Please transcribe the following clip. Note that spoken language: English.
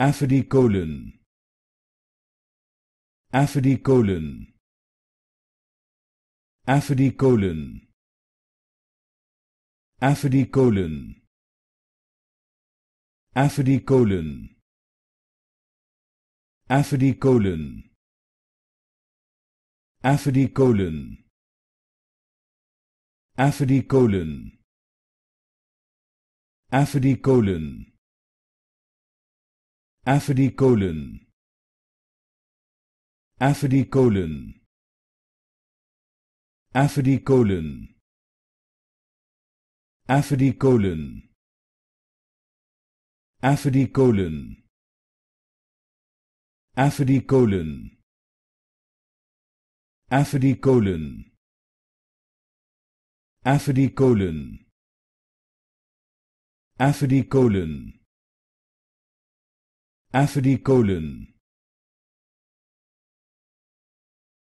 Affidicolon. Affidicolon. Affidicolon. Affidicolon. Affidicolon. Affidicolon. Affidicolon. Affidicolon. Affidicolon. Affedicolon. Affedicolon. Affedicolon. Affedicolon. Affedicolon. Affedicolon. Affedicolon. Affedicolon. Affedicolon. Affidi colon.